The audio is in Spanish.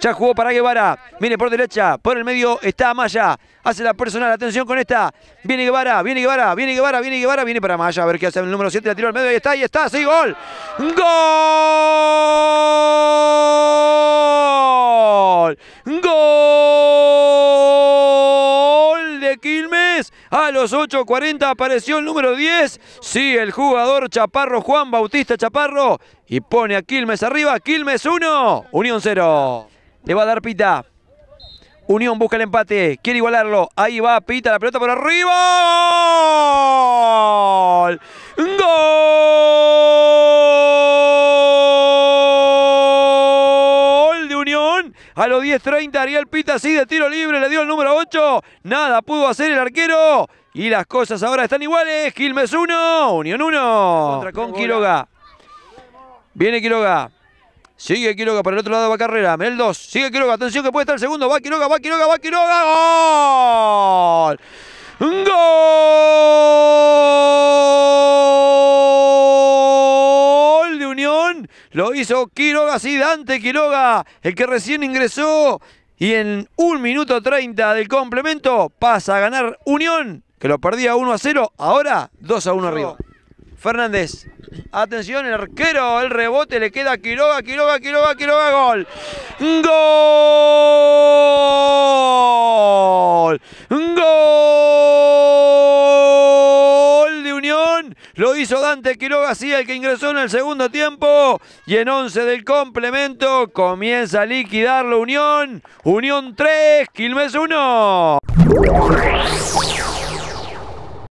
Ya jugó para Guevara. Viene por derecha. Por el medio está Maya. Hace la personal. Atención con esta. Viene Guevara. Viene Guevara. Viene Guevara. Viene Guevara. Viene para Maya. A ver qué hace el número 7. La tiro al medio. Ahí está. Ahí está. Sí, gol. Gol. Gol de Quilmes. A los 8.40 apareció el número 10. Sí, el jugador Chaparro, Juan Bautista Chaparro. Y pone a Quilmes arriba. Quilmes 1, Unión 0. Le va a dar Pita. Unión busca el empate. Quiere igualarlo. Ahí va Pita. La pelota por arriba. ¡Gol! De Unión. A los 10.30 Ariel Pita así de tiro libre. Le dio el número 8. Nada pudo hacer el arquero. Y las cosas ahora están iguales. Gilmes 1. Unión 1. Contra con Quiroga. Viene Quiroga. Sigue Quiroga para el otro lado va Carrera. Menel 2. Sigue Quiroga. Atención que puede estar el segundo. Va Quiroga, va Quiroga, va Quiroga. ¡Gol! ¡Gol! De Unión. Lo hizo Quiroga. Sí, Dante Quiroga. El que recién ingresó. Y en un minuto 30 del complemento pasa a ganar Unión. Que lo perdía 1 a 0. Ahora 2 a 1 arriba. Fernández. Atención, el arquero, el rebote le queda a Quiroga, Quiroga, Quiroga, Quiroga, gol. Gol. Gol de Unión. Lo hizo Dante Quiroga, sí, el que ingresó en el segundo tiempo. Y en 11 del complemento comienza a liquidar la Unión. Unión 3, Quilmes 1.